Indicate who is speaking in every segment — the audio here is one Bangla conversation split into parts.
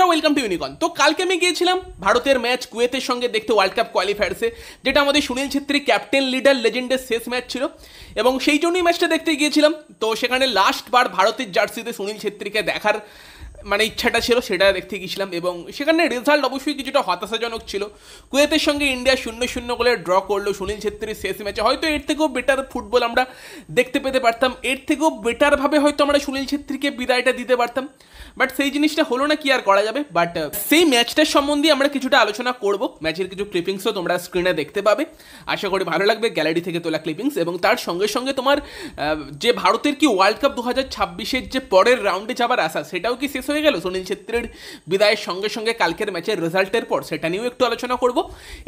Speaker 1: বন্ধুরা ওয়েলকাম টু ইউনিকন তো কালকে আমি গিয়েছিলাম ভারতের ম্যাচ কুয়েতের সঙ্গে দেখতে ওয়ার্ল্ড কাপ কোয়ালিফায়ার্সে যেটা আমাদের সুনীল ছেত্রী ক্যাপ্টেন লিডার লেজেন্ডের শেষ ম্যাচ ছিল এবং সেই জন্যই ম্যাচটা দেখতে গিয়েছিলাম তো সেখানে লাস্টবার ভারতের জার্সিতে সুনীল ছেত্রীকে দেখার মানে ইচ্ছাটা ছিল সেটা দেখতে গেছিলাম এবং সেখানে রেজাল্ট অবশ্যই কিছুটা হতাশাজনক ছিল কুয়েতের সঙ্গে ইন্ডিয়া শূন্য শূন্য গোলে ড্র করলো সুনীল ছেত্রীর শেষ ম্যাচে হয়তো এর থেকেও বেটার ফুটবল আমরা দেখতে পেতে পারতাম এর থেকেও বেটারভাবে হয়তো আমরা সুনীল ছেত্রীকে বিদায়টা দিতে পারতাম বাট সেই জিনিসটা হলো না কি আর করা যাবে বাট সেই ম্যাচটার সম্বন্ধে আমরা কিছুটা আলোচনা করব ম্যাচের কিছু ক্লিপিংসও তোমরা স্ক্রিনে দেখতে পাবে আশা করি ভালো লাগবে গ্যালারি থেকে তোলা ক্লিপিংস এবং তার সঙ্গে সঙ্গে তোমার যে ভারতের কি ওয়ার্ল্ড কাপ দু হাজার ছাব্বিশের যে পরের রাউন্ডে যাবার আশা সেটাও কি শেষ হয়ে গেল সুনীল ছেত্রীর বিদায়ের সঙ্গে সঙ্গে কালকের ম্যাচের রেজাল্টের পর সেটা নিয়েও একটু আলোচনা করব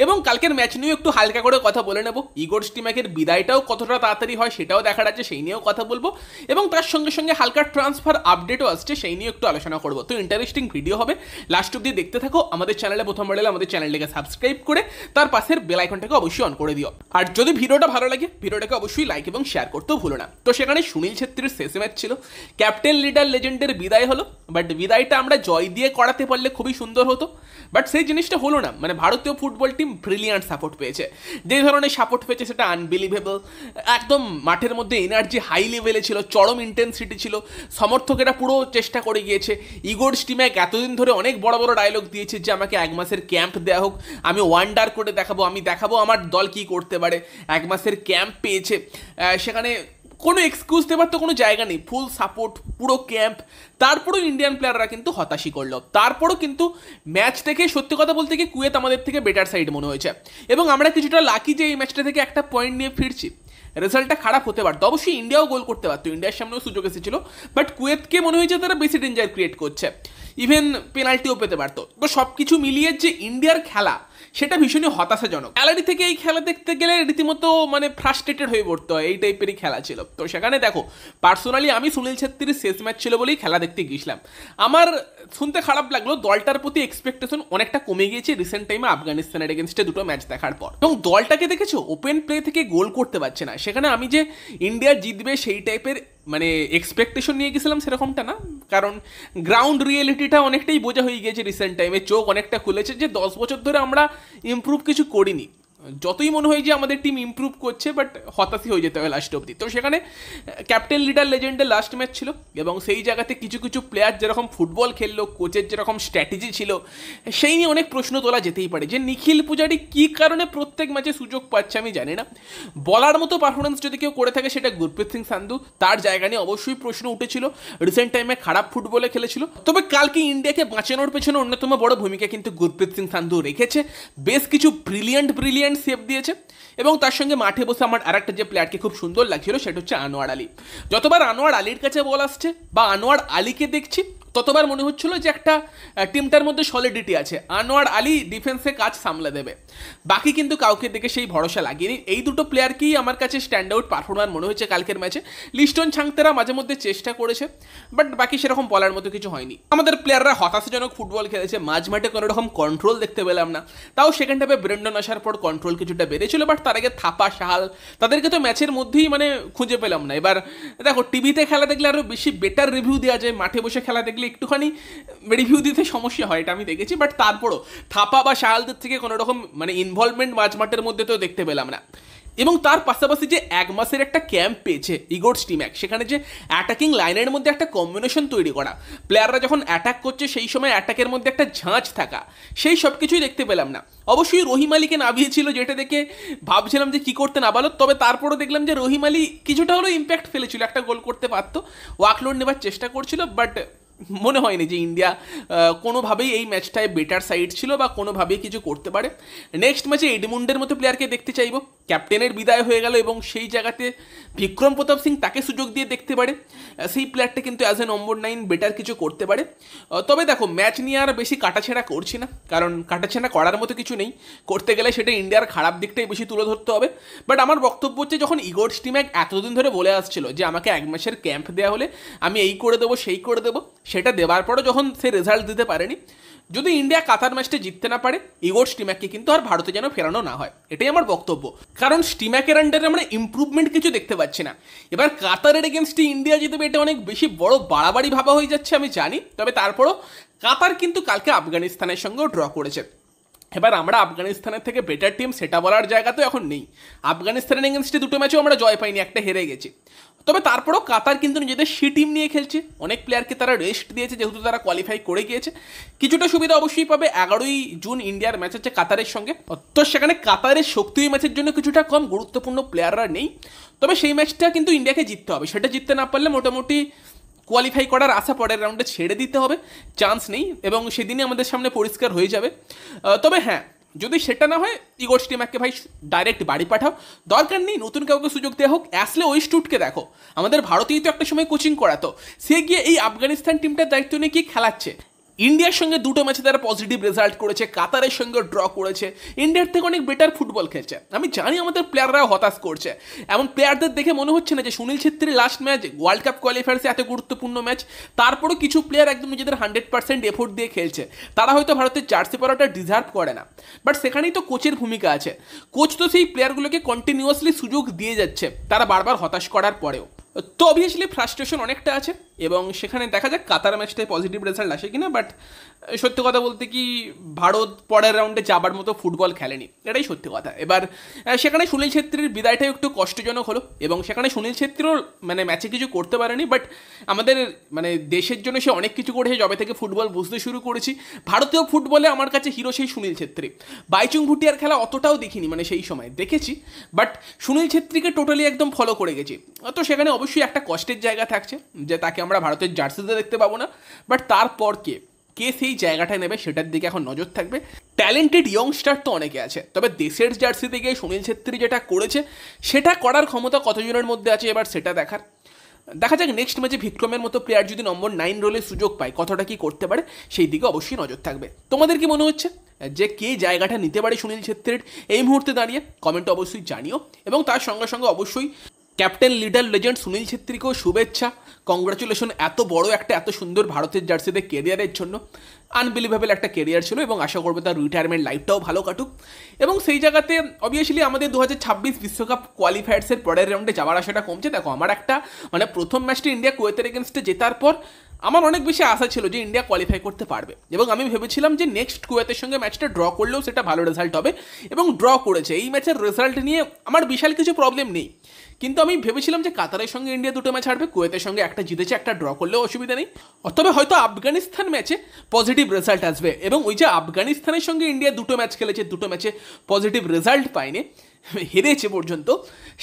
Speaker 1: এবং কালকের ম্যাচ নিয়েও একটু হালকা করে কথা বলে নেব ইগোর স্টিমাকের বিদায়টাও কতটা তাড়াতাড়ি হয় সেটাও দেখার আছে সেই নিয়েও কথা বলবো এবং তার সঙ্গে সঙ্গে হালকা ট্রান্সফার আপডেটও আসছে সেই নিয়ে একটু আলোচনা করবো তো ইন্টারেস্টিং ভিডিও হবে লাস্ট অব্দি দেখতে থাকো আমাদের চ্যানেলে প্রথম এলে আমাদের চ্যানেলটাকে সাবস্ক্রাইব করে তার পাশের বেল আইকনটাকে অবশ্যই অন করে দিও আর যদি ভিডিওটা ভালো লাগে ভিডিওটাকে অবশ্যই লাইক এবং শেয়ার করতেও ভুলো না তো সেখানে সুনীল ছেত্রীর শেষ ম্যাচ ছিল ক্যাপ্টেন লিডার লেজেন্ডের বিদায় হলো বাট বিদায়টা আমরা জয় দিয়ে করাতে পারলে খুবই সুন্দর হতো বাট সেই জিনিসটা হলো না মানে ভারতীয় ফুটবল টিম ব্রিলিয়ান্ট সাপোর্ট পেয়েছে যে ধরনের সাপোর্ট পেয়েছে সেটা আনবিলিভেবল একদম মাঠের মধ্যে এনার্জি হাই লেভেলে ছিল চরম ইন্টেন্সিটি ছিল সমর্থকেরা পুরো চেষ্টা করে গিয়েছে টিম এক এতদিন ধরে অনেক বড় বড় ডায়লগ দিয়েছে যে আমাকে এক মাসের ক্যাম্প দেওয়া হোক আমি ওয়ান্ডার করে দেখাবো আমি দেখাবো আমার দল কি করতে পারে এক মাসের ক্যাম্প পেয়েছে সেখানে কোনো এক্সকিউজ দেবার তো কোনো জায়গা নেই ফুল সাপোর্ট পুরো ক্যাম্প তারপরেও ইন্ডিয়ান প্লেয়াররা কিন্তু হতাশি করলো তারপরও কিন্তু ম্যাচ থেকে সত্যি কথা বলতে গিয়ে কুয়েত আমাদের থেকে বেটার সাইড মনে হয়েছে এবং আমরা কিছুটা লাকি যে এই ম্যাচটা থেকে একটা পয়েন্ট নিয়ে ফিরছি রেজাল্টটা খারাপ হতে পারতো অবশ্যই ইন্ডিয়াও গোল করতে পারতো ইন্ডিয়ার সামনেও সুযোগ এসেছিল বাট কুয়েতকে মনে হয়েছে তারা বেশি ডেঞ্জার ক্রিয়েট করছে ইভেন পেনাল্টিও পেতে পারতো তো সব কিছু মিলিয়ে যে ইন্ডিয়ার খেলা সেটা ভীষণই হতাশাজনক গ্যালারি থেকে এই খেলা দেখতে গেলে রীতিমতো মানে ফ্রাস্ট্রেটেড হয়ে পড়তে হয় এই টাইপেরই খেলা ছিল তো সেখানে দেখো পার্সোনালি আমি সুনীল ছেত্রীর শেষ ম্যাচ ছিল বলেই খেলা দেখতে গিয়েছিলাম আমার শুনতে খারাপ লাগলো দলটার প্রতি এক্সপেকটেশন অনেকটা কমে গিয়েছে রিসেন্ট টাইমে আফগানিস্তানের এগেনস্টে দুটো ম্যাচ দেখার পর এবং দলটাকে দেখেছো ওপেন প্লে থেকে গোল করতে পারছে না সেখানে আমি যে ইন্ডিয়া জিতবে সেই টাইপের মানে এক্সপেকটেশন নিয়ে গেছিলাম সেরকমটা না কারণ গ্রাউন্ড রিয়েলিটিটা অনেকটাই বোঝা হয়ে গিয়েছে রিসেন্ট টাইমে চোখ অনেকটা খুলেছে যে দশ বছর ধরে আমরা ইম্প্রুভ কিছু করিনি যতই মনে হয় যে আমাদের টিম ইম্প্রুভ করছে বাট হতাশি হয়ে যেতে হবে লাস্ট অব্দি তো সেখানে ক্যাপ্টেন লিডার লেজেন্ডের লাস্ট ম্যাচ ছিল এবং সেই জায়গাতে কিছু কিছু প্লেয়ার যেরকম ফুটবল খেললো কোচের যেরকম স্ট্র্যাটেজি ছিল সেই নিয়ে অনেক প্রশ্ন তোলা যেতেই পারে যে নিখিল পূজারি কী কারণে প্রত্যেক ম্যাচে সুযোগ পাচ্ছে আমি জানি না বলার মতো পারফরমেন্স যদি কেউ করে থাকে সেটা গুরপ্রীত সিং সান্ধু তার জায়গা নিয়ে অবশ্যই প্রশ্ন উঠেছিল রিসেন্ট টাইমে খারাপ ফুটবলে খেলেছিল তবে কালকে ইন্ডিয়াকে বাঁচানোর পেছনে অন্যতম বড় ভূমিকা কিন্তু গুরপ্রীত সিং সান্ধু রেখেছে বেশ কিছু ব্রিলিয়ান্ট ব্রিলিয়ান্ট এক্সেলেন্ট সেভ দিয়েছে এবং তার সঙ্গে মাঠে বসে আমার আরেকটা যে প্লেয়ারকে খুব সুন্দর লাগছিল সেটা হচ্ছে আনোয়ার আলী যতবার আনোয়ার আলীর কাছে বল আসছে বা আনোয়ার আলীকে দেখছি ততবার মনে হচ্ছিল যে একটা টিমটার মধ্যে সলিডিটি আছে আনোয়ার আলী ডিফেন্সে কাজ সামলে দেবে বাকি কিন্তু কাউকে দেখে সেই ভরসা লাগিয়ে এই দুটো প্লেয়ারকেই আমার কাছে স্ট্যান্ড আউট পারফর্মার মনে হয়েছে কালকের ম্যাচে লিস্টন ছাংতেরা মাঝে মধ্যে চেষ্টা করেছে বাট বাকি সেরকম বলার মতো কিছু হয়নি আমাদের প্লেয়াররা হতাশাজনক ফুটবল খেলেছে মাঠে কোনো রকম কন্ট্রোল দেখতে পেলাম না তাও সেকেন্ড হাফে ব্রেন্ডন আসার পর কন্ট্রোল কিছুটা বেড়েছিল বাট তার আগে থাপা সাহাল তাদেরকে তো ম্যাচের মধ্যেই মানে খুঁজে পেলাম না এবার দেখো টিভিতে খেলা দেখলে আরও বেশি বেটার রিভিউ দেওয়া যায় মাঠে বসে খেলা দেখলে থাকলে একটুখানি রিভিউ দিতে সমস্যা হয় এটা আমি দেখেছি বাট তারপরও থাপা বা শায়ালদের থেকে কোনো রকম মানে ইনভলভমেন্ট মাঝমাঠের মধ্যে তো দেখতে পেলাম না এবং তার পাশাপাশি যে এক মাসের একটা ক্যাম্প পেয়েছে টিম স্টিম্যাক সেখানে যে অ্যাটাকিং লাইনের মধ্যে একটা কম্বিনেশন তৈরি করা প্লেয়াররা যখন অ্যাটাক করছে সেই সময় অ্যাটাকের মধ্যে একটা ঝাঁঝ থাকা সেই সব কিছুই দেখতে পেলাম না অবশ্যই রহিম আলীকে নামিয়েছিল যেটা দেখে ভাবছিলাম যে কি করতে নাবালত তবে তারপরও দেখলাম যে রহিম আলী কিছুটা হলেও ইম্প্যাক্ট ফেলেছিল একটা গোল করতে পারতো ওয়াকলোড নেবার চেষ্টা করছিল বাট মনে হয়নি যে ইন্ডিয়া কোনোভাবেই এই ম্যাচটায় বেটার সাইড ছিল বা কোনোভাবেই কিছু করতে পারে নেক্সট ম্যাচে এডমুন্ডের মতো প্লেয়ারকে দেখতে চাইব ক্যাপ্টেনের বিদায় হয়ে গেল এবং সেই জায়গাতে বিক্রম প্রতাপ সিং তাকে সুযোগ দিয়ে দেখতে পারে সেই প্লেয়ারটা কিন্তু as a number nine better কিছু করতে পারে তবে দেখো ম্যাচ নিয়ে আর বেশি কাটাছেঁড়া করছি না কারণ কাটাছেঁড়া করার মতো কিছু নেই করতে গেলে সেটা ইন্ডিয়ার খারাপ দিকটাই বেশি তুলে ধরতে হবে বাট আমার বক্তব্য হচ্ছে যখন ইগোর স্টিম্যাক এতদিন ধরে বলে আসছিল যে আমাকে এক মাসের ক্যাম্প দেওয়া হলে আমি এই করে দেবো সেই করে দেবো সেটা দেওয়ার পরও যখন সে রেজাল্ট দিতে পারেনি যদি ইন্ডিয়া কাতার ম্যাচটি জিততে না পারে ইগোর স্টিম্যাককে কিন্তু আর ভারতে যেন ফেরানো না হয় এটাই আমার বক্তব্য কারণ স্টিম্যাকের আন্ডারে আমরা ইম্প্রুভমেন্ট কিছু দেখতে পাচ্ছি না এবার কাতারের এগেনস্টে ইন্ডিয়া জিতবে এটা অনেক বেশি বড় বাড়াবাড়ি ভাবা হয়ে যাচ্ছে আমি জানি তবে তারপরও কাতার কিন্তু কালকে আফগানিস্তানের সঙ্গেও ড্র করেছে এবার আমরা আফগানিস্তানের থেকে বেটার টিম সেটা বলার জায়গা তো এখন নেই আফগানিস্তানের এগেনস্টে দুটো ম্যাচও আমরা জয় পাইনি একটা হেরে গেছি তবে তারপরেও কাতার কিন্তু নিজেদের সি টিম নিয়ে খেলছে অনেক প্লেয়ারকে তারা রেস্ট দিয়েছে যেহেতু তারা কোয়ালিফাই করে গিয়েছে কিছুটা সুবিধা অবশ্যই পাবে এগারোই জুন ইন্ডিয়ার ম্যাচ হচ্ছে কাতারের সঙ্গে তো সেখানে কাতারের শক্তি ম্যাচের জন্য কিছুটা কম গুরুত্বপূর্ণ প্লেয়াররা নেই তবে সেই ম্যাচটা কিন্তু ইন্ডিয়াকে জিততে হবে সেটা জিততে না পারলে মোটামুটি কোয়ালিফাই করার আশা পরের রাউন্ডে ছেড়ে দিতে হবে চান্স নেই এবং সেদিনই আমাদের সামনে পরিষ্কার হয়ে যাবে তবে হ্যাঁ যদি সেটা না হয় ইগোর স্টিমাককে ভাই ডাইরেক্ট বাড়ি পাঠাও দরকার নেই নতুন কাউকে সুযোগ দেওয়া হোক অ্যাসলে ওই স্টুটকে দেখো আমাদের ভারতেই তো একটা সময় কোচিং করাতো সে গিয়ে এই আফগানিস্তান টিমটার দায়িত্ব নিয়ে কি খেলাচ্ছে ইন্ডিয়ার সঙ্গে দুটো ম্যাচে তারা পজিটিভ রেজাল্ট করেছে কাতারের সঙ্গে ড্র করেছে ইন্ডিয়ার থেকে অনেক বেটার ফুটবল খেলছে আমি জানি আমাদের প্লেয়াররাও হতাশ করছে এমন প্লেয়ারদের দেখে মনে হচ্ছে না যে Sunil Chhetri last match world cup কোয়ালিফায়ার্সে এত গুরুত্বপূর্ণ ম্যাচ তারপরও কিছু প্লেয়ার একদম নিজেদের হান্ড্রেড পার্সেন্ট এফোর্ট দিয়ে খেলছে তারা হয়তো ভারতের জার্সি পরাটা ডিজার্ভ করে না বাট সেখানেই তো কোচের ভূমিকা আছে কোচ তো সেই প্লেয়ারগুলোকে কন্টিনিউয়াসলি সুযোগ দিয়ে যাচ্ছে তারা বারবার হতাশ করার পরেও তো অবভিয়াসলি ফ্রাস্ট্রেশন অনেকটা আছে এবং সেখানে দেখা যাক কাতার ম্যাচটায় পজিটিভ রেজাল্ট আসে কিনা বাট সত্যি কথা বলতে কি ভারত পরের রাউন্ডে যাবার মতো ফুটবল খেলেনি এটাই সত্যি কথা এবার সেখানে সুনীল ছেত্রীর বিদায়টাও একটু কষ্টজনক হলো এবং সেখানে সুনীল ছেত্রীও মানে ম্যাচে কিছু করতে পারেনি বাট আমাদের মানে দেশের জন্য সে অনেক কিছু করেছে জবে থেকে ফুটবল বুঝতে শুরু করেছি ভারতীয় ফুটবলে আমার কাছে হিরো সেই সুনীল ছেত্রী বাইচুং ভুটিয়ার খেলা অতটাও দেখিনি মানে সেই সময় দেখেছি বাট সুনীল ছেত্রীকে টোটালি একদম ফলো করে গেছি তো সেখানে অবশ্যই একটা কষ্টের জায়গা থাকছে যে তাকে আমরা ভারতের জার্সিতে দেখতে পাবো না বাট তারপর কে কে সেই জায়গাটা নেবে সেটার দিকে এখন নজর থাকবে ট্যালেন্টেড ইয়ংস্টার তো অনেকে আছে তবে দেশের জার্সিতে গিয়ে সুনীল ছেত্রী যেটা করেছে সেটা করার ক্ষমতা কতজনের মধ্যে আছে এবার সেটা দেখার দেখা যাক নেক্সট ম্যাচে ভিক্রমের মতো প্লেয়ার যদি নম্বর নাইন রোলের সুযোগ পায় কতটা কি করতে পারে সেই দিকে অবশ্যই নজর থাকবে তোমাদের কি মনে হচ্ছে যে কে জায়গাটা নিতে পারে সুনীল ছেত্রীর এই মুহূর্তে দাঁড়িয়ে কমেন্ট অবশ্যই জানিও এবং তার সঙ্গে সঙ্গে অবশ্যই ক্যাপ্টেন লিডার লেজেন্ড সুনীল ছেত্রীকেও শুভেচ্ছা কংগ্রাচুলেশন এত বড় একটা এত সুন্দর ভারতের জার্সিতে কেরিয়ারের জন্য আনবিলিভেবল একটা কেরিয়ার ছিল এবং আশা করবো তার রিটায়ারমেন্ট লাইফটাও ভালো কাটুক এবং সেই জায়গাতে অবভিয়াসলি আমাদের দু হাজার ছাব্বিশ বিশ্বকাপ কোয়ালিফায়ার্সের পরের রাউন্ডে যাওয়ার আশাটা কমছে দেখো আমার একটা মানে প্রথম ম্যাচটি ইন্ডিয়া কুয়েতের এগেনস্টে জেতার পর আমার অনেক বেশি আশা ছিল যে ইন্ডিয়া কোয়ালিফাই করতে পারবে এবং আমি ভেবেছিলাম যে নেক্সট কুয়েতের সঙ্গে ম্যাচটা ড্র করলেও সেটা ভালো রেজাল্ট হবে এবং ড্র করেছে এই ম্যাচের রেজাল্ট নিয়ে আমার বিশাল কিছু প্রবলেম নেই কিন্তু আমি ভেবেছিলাম যে কাতারের সঙ্গে ইন্ডিয়া দুটো ম্যাচ হারবে কুয়েতের সঙ্গে একটা জিতেছে একটা ড্র করলেও অসুবিধা নেই তবে হয়তো আফগানিস্তান ম্যাচে পজিটিভ রেজাল্ট আসবে এবং ওই যে আফগানিস্তানের সঙ্গে ইন্ডিয়া দুটো ম্যাচ খেলেছে দুটো ম্যাচে পজিটিভ রেজাল্ট পায়নি হেরেছে পর্যন্ত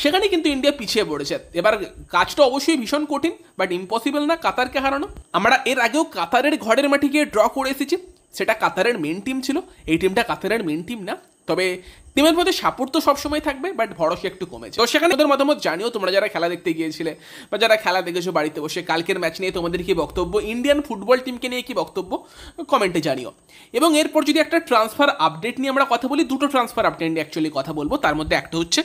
Speaker 1: সেখানে কিন্তু ইন্ডিয়া পিছিয়ে পড়েছে এবার কাজটা অবশ্যই ভীষণ কঠিন বাট ইম্পসিবল না কাতারকে হারানো আমরা এর আগেও কাতারের ঘরের মাঠে গিয়ে ড্র করে এসেছি সেটা কাতারের মেন টিম ছিল এই টিমটা কাতারের মেন টিম না তবে টিমের মধ্যে সাপোর্ট তো সবসময় থাকবে বাট ভরসা একটু কমেছে তো সেখানে ওদের মতামত জানিও তোমরা যারা খেলা দেখতে গিয়েছিলে বা যারা খেলা দেখেছো বাড়িতে বসে কালকের ম্যাচ নিয়ে তোমাদের কি বক্তব্য ইন্ডিয়ান ফুটবল টিমকে নিয়ে কি বক্তব্য কমেন্টে জানিও এবং এরপর যদি একটা ট্রান্সফার আপডেট নিয়ে আমরা কথা বলি দুটো ট্রান্সফার আপডেট নিয়ে অ্যাকচুয়ালি কথা বলবো তার মধ্যে একটা হচ্ছে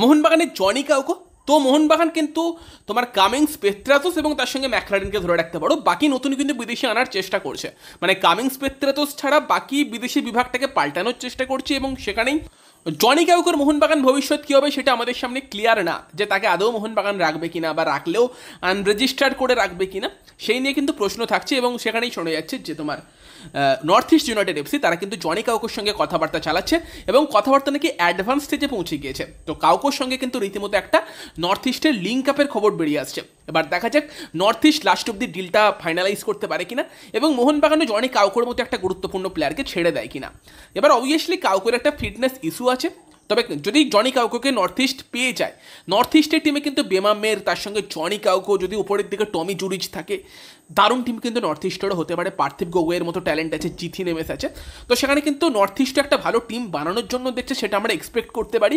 Speaker 1: মোহনবাগানের জনি কাউকো তো মোহনবাগান কিন্তু তোমার কামিংস পেত্রাতোস এবং তার সঙ্গে ম্যাকলারিনকে ধরে রাখতে পারো বাকি নতুন কিন্তু বিদেশি আনার চেষ্টা করছে মানে কামিংস পেত্রাতোস ছাড়া বাকি বিদেশি বিভাগটাকে পাল্টানোর চেষ্টা করছে এবং সেখানেই জনি কাউকের মোহনবাগান ভবিষ্যৎ কী হবে সেটা আমাদের সামনে ক্লিয়ার না যে তাকে আদৌ মোহনবাগান রাখবে কিনা বা রাখলেও আনরেজিস্টার্ড করে রাখবে কিনা সেই নিয়ে কিন্তু প্রশ্ন থাকছে এবং সেখানেই শোনা যাচ্ছে যে তোমার নর্থ ইস্ট ইউনাইটেড এফসি তারা কিন্তু জনি কাউকোর সঙ্গে কথাবার্তা চালাচ্ছে এবং কথাবার্তা নাকি অ্যাডভান্স স্টেজে পৌঁছে গিয়েছে তো কাউকোর সঙ্গে কিন্তু রীতিমতো একটা নর্থ ইস্টের লিঙ্ক আপের খবর বেরিয়ে আসছে এবার দেখা যাক নর্থ ইস্ট লাস্ট অব্দি ডিলটা ফাইনালাইজ করতে পারে কিনা এবং বাগানে জনি কাউকোর মতো একটা গুরুত্বপূর্ণ প্লেয়ারকে ছেড়ে দেয় কিনা এবার অবভিয়াসলি কাউকোর একটা ফিটনেস ইস্যু আছে তবে যদি জনি কাউকে নর্থ ইস্ট পেয়ে যায় নর্থ ইস্টের টিমে কিন্তু বেমামের তার সঙ্গে জনি কাউকো যদি উপরের দিকে টমি জুরিচ থাকে দারুণ টিম কিন্তু নর্থ ইস্টেরও হতে পারে পার্থিব গগৈয়ের মতো ট্যালেন্ট আছে জিথি নেমেস আছে তো সেখানে কিন্তু নর্থ ইস্টে একটা ভালো টিম বানানোর জন্য দেখছে সেটা আমরা এক্সপেক্ট করতে পারি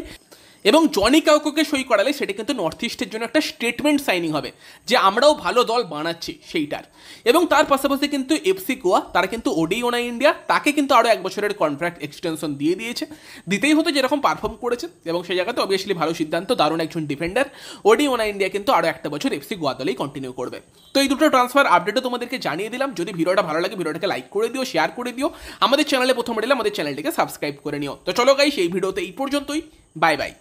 Speaker 1: এবং জনি কাউকে সই করালে সেটা কিন্তু নর্থ ইস্টের জন্য একটা স্টেটমেন্ট সাইনিং হবে যে আমরাও ভালো দল বানাচ্ছি সেইটার এবং তার পাশাপাশি কিন্তু এফসি গোয়া তারা কিন্তু ওডি ওনা ইন্ডিয়া তাকে কিন্তু আরও এক বছরের কন্ট্রাক্ট এক্সটেনশন দিয়ে দিয়েছে দিতেই হতো যেরকম পারফর্ম করেছে এবং সেই জায়গাতে অবভিয়াসলি ভালো সিদ্ধান্ত দারুণ একজন ডিফেন্ডার ওডি ওনা ইন্ডিয়া কিন্তু আরও একটা বছর এফসি গোয়া দলেই কন্টিনিউ করবে তো এই দুটো ট্রান্সফার আপডেটও তোমাদেরকে জানিয়ে দিলাম যদি ভিডিওটা ভালো লাগে ভিডিওটাকে লাইক করে দিও শেয়ার করে দিও আমাদের চ্যানেলে প্রথম এলে আমাদের চ্যানেলটিকে সাবস্ক্রাইব করে নিও তো চলো গাই সেই ভিডিওতে এই পর্যন্তই বাই বাই